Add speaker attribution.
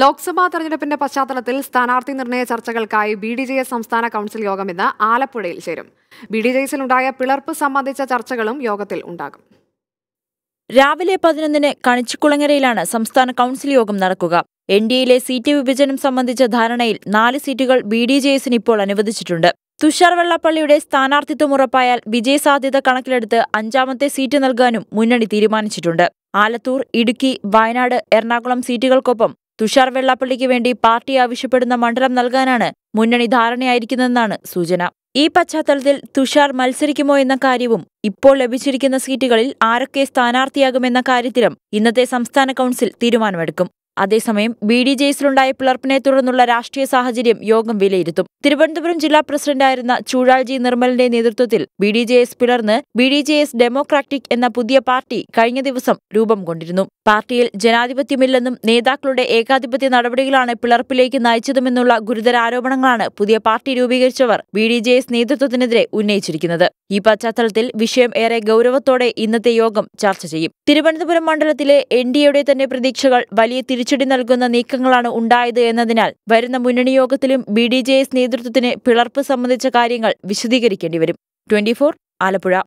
Speaker 1: ലോക്സഭാ തെരഞ്ഞെടുപ്പിന്റെ പശ്ചാത്തലത്തിൽ സ്ഥാനാർത്ഥി നിർണയ ചർച്ചകൾക്കായി ബി ഡി ജെ എസ് സംസ്ഥാന കൗൺസിൽ യോഗം ഇന്ന് ആലപ്പുഴയിൽ ചേരും ബി ഡി ജെ എസിലുണ്ടായ പിളർപ്പ് സംബന്ധിച്ച ചർച്ചകളും യോഗത്തിൽ ഉണ്ടാകും
Speaker 2: രാവിലെ പതിനൊന്നിന് കണിച്ചുകുളങ്ങരയിലാണ് സംസ്ഥാന കൗൺസിൽ യോഗം നടക്കുക എൻ ഡി എയിലെ സീറ്റ് വിഭജനം സംബന്ധിച്ച ധാരണയിൽ നാല് സീറ്റുകൾ ബി ഡി ജെ എസിന് ഇപ്പോൾ അനുവദിച്ചിട്ടുണ്ട് തുഷാർ വെള്ളാപ്പള്ളിയുടെ സ്ഥാനാർത്ഥിത്വം ഉറപ്പായാൽ വിജയസാധ്യത കണക്കിലെടുത്ത് അഞ്ചാമത്തെ സീറ്റ് നൽകാനും മുന്നണി തീരുമാനിച്ചിട്ടുണ്ട് ആലത്തൂർ ഇടുക്കി വയനാട് എറണാകുളം സീറ്റുകൾക്കൊപ്പം തുഷാർ വെള്ളാപ്പള്ളിക്ക് വേണ്ടി പാർട്ടി ആവശ്യപ്പെടുന്ന മണ്ഡലം നൽകാനാണ് മുന്നണി ധാരണയായിരിക്കുന്നതെന്നാണ് സൂചന ഈ പശ്ചാത്തലത്തിൽ തുഷാർ മത്സരിക്കുമോ എന്ന കാര്യവും ഇപ്പോൾ ലഭിച്ചിരിക്കുന്ന സീറ്റുകളിൽ ആരൊക്കെ സ്ഥാനാർത്ഥിയാകുമെന്ന കാര്യത്തിലും ഇന്നത്തെ സംസ്ഥാന കൗൺസിൽ തീരുമാനമെടുക്കും അതേസമയം ബി ഡി ജെ എസിലുണ്ടായ പിളർപ്പിനെ തുടർന്നുള്ള രാഷ്ട്രീയ സാഹചര്യം യോഗം വിലയിരുത്തും തിരുവനന്തപുരം ജില്ലാ പ്രസിഡന്റായിരുന്ന ചൂഴാൽജി നിർമ്മലിന്റെ നേതൃത്വത്തിൽ ബി ഡി ജെ എസ് പിളർന്ന് B D J S democratic എന്ന പുതിയ പാർട്ടി കഴിഞ്ഞ ദിവസം രൂപം കൊണ്ടിരുന്നു പാർട്ടിയിൽ ജനാധിപത്യമില്ലെന്നും നേതാക്കളുടെ ഏകാധിപത്യ നടപടികളാണ് പിളർപ്പിലേക്ക് നയിച്ചതുമെന്നുള്ള ഗുരുതര ആരോപണങ്ങളാണ് പുതിയ പാർട്ടി രൂപീകരിച്ചവർ ബി ഡി ജെ എസ് നേതൃത്വത്തിനെതിരെ ഉന്നയിച്ചിരിക്കുന്നത് ഈ പശ്ചാത്തലത്തിൽ വിഷയം ഏറെ ഗൌരവത്തോടെ ഇന്നത്തെ യോഗം ചർച്ച ചെയ്യും തിരുവനന്തപുരം മണ്ഡലത്തിലെ എൻ ഡി എയുടെ തന്നെ പ്രതീക്ഷകൾ വലിയ തിരിച്ചു തിരിച്ചടി നൽകുന്ന നീക്കങ്ങളാണ് ഉണ്ടായത് എന്നതിനാൽ വരുന്ന മുന്നണി യോഗത്തിലും ബി ഡി ജെ എസ് നേതൃത്വത്തിന് പിളർപ്പ് സംബന്ധിച്ച കാര്യങ്ങൾ വിശദീകരിക്കേണ്ടി വരും ട്വന്റി ആലപ്പുഴ